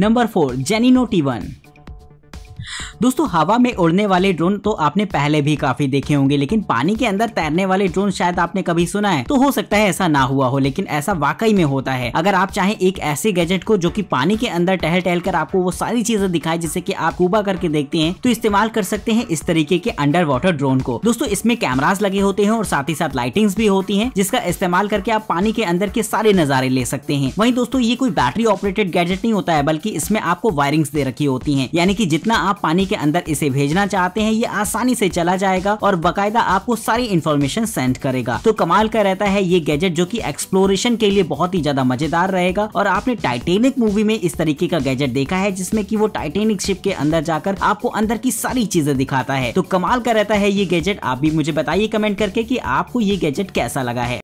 number four जेनिनो T one दोस्तों हवा में उड़ने वाले ड्रोन तो आपने पहले भी काफी देखे होंगे लेकिन पानी के अंदर तैरने वाले ड्रोन शायद आपने कभी सुना है तो हो सकता है ऐसा ना हुआ हो लेकिन ऐसा वाकई में होता है अगर आप चाहें एक ऐसे गैजेट को जो की पानी के अंदर टहल टहल कर आपको वो सारी चीजें दिखाए जिसे की आप कूबा करके देखते हैं तो इस्तेमाल कर सकते हैं इस तरीके के अंडर वाटर ड्रोन को दोस्तों इसमें कैमराज लगे होते हैं और साथ ही साथ लाइटिंग्स भी होती है जिसका इस्तेमाल करके आप पानी के अंदर के सारे नजारे ले सकते हैं वहीं दोस्तों ये कोई बैटरी ऑपरेटेड गैजेट नहीं होता है बल्कि इसमें आपको वायरिंग्स दे रखी होती है यानी की जितना आप पानी के अंदर इसे भेजना चाहते हैं ये आसानी से चला जाएगा और बाकायदा आपको सारी इन्फॉर्मेशन सेंड करेगा तो कमाल का रहता है ये गैजेट जो की एक्सप्लोरेशन के लिए बहुत ही ज्यादा मजेदार रहेगा और आपने टाइटेनिक मूवी में इस तरीके का गैजेट देखा है जिसमे की वो टाइटेनिक शिप के अंदर जाकर आपको अंदर की सारी चीजें दिखाता है तो कमाल का रहता है ये गैजेट आप भी मुझे बताइए कमेंट करके की आपको ये गैजेट कैसा लगा है